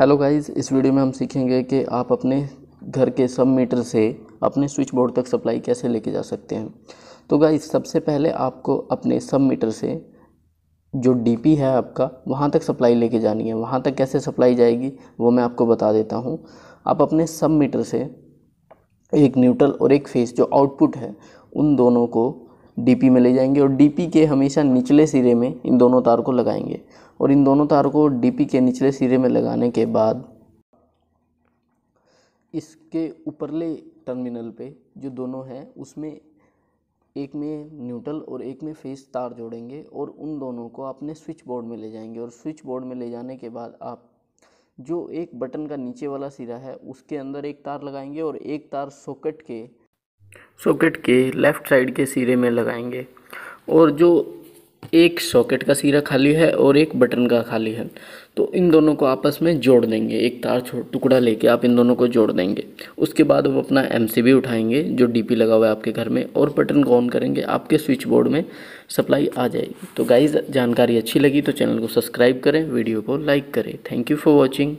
hello guys इस video में हम सीखेंगे कि आप अपने घर के सब मीटर से अपने स्विच बोर्ड तक सप्लाई कैसे लेके जा सकते हैं तो गाइस सबसे पहले आपको अपने सब मीटर से जो डीपी है आपका वहाँ तक सप्लाई लेके जानी है वहाँ तक कैसे सप्लाई जाएगी वो मैं आपको बता देता हूँ आप अपने सब मीटर से एक न्यूट्रल और एक फेस जो आउटपुट है उन दोनों को डीपी में ले जाएंगे और डीपी के हमेशा निचले सिरे में इन दोनों तार को लगाएंगे और इन दोनों तार को डीपी के निचले सिरे में लगाने के बाद इसके ऊपरले टर्मिनल पे जो दोनों हैं उसमें एक में न्यूट्रल और एक में फेस तार जोड़ेंगे और उन दोनों को अपने स्विच बोर्ड में ले जाएंगे और स्विच बोर्ड में ले जाने के बाद आप जो एक बटन का नीचे वाला सिरा है उसके अंदर एक तार लगाएंगे और एक तार सॉकेट के सॉकेट के लेफ़्ट साइड के सिरे में लगाएंगे और जो एक सॉकेट का सिरा खाली है और एक बटन का खाली है तो इन दोनों को आपस में जोड़ देंगे एक तार छोड़ टुकड़ा लेके आप इन दोनों को जोड़ देंगे उसके बाद आप अपना एम उठाएंगे जो डी लगा हुआ है आपके घर में और बटन को ऑन करेंगे आपके स्विच बोर्ड में सप्लाई आ जाएगी तो गाइज़ जानकारी अच्छी लगी तो चैनल को सब्सक्राइब करें वीडियो को लाइक करें थैंक यू फॉर वॉचिंग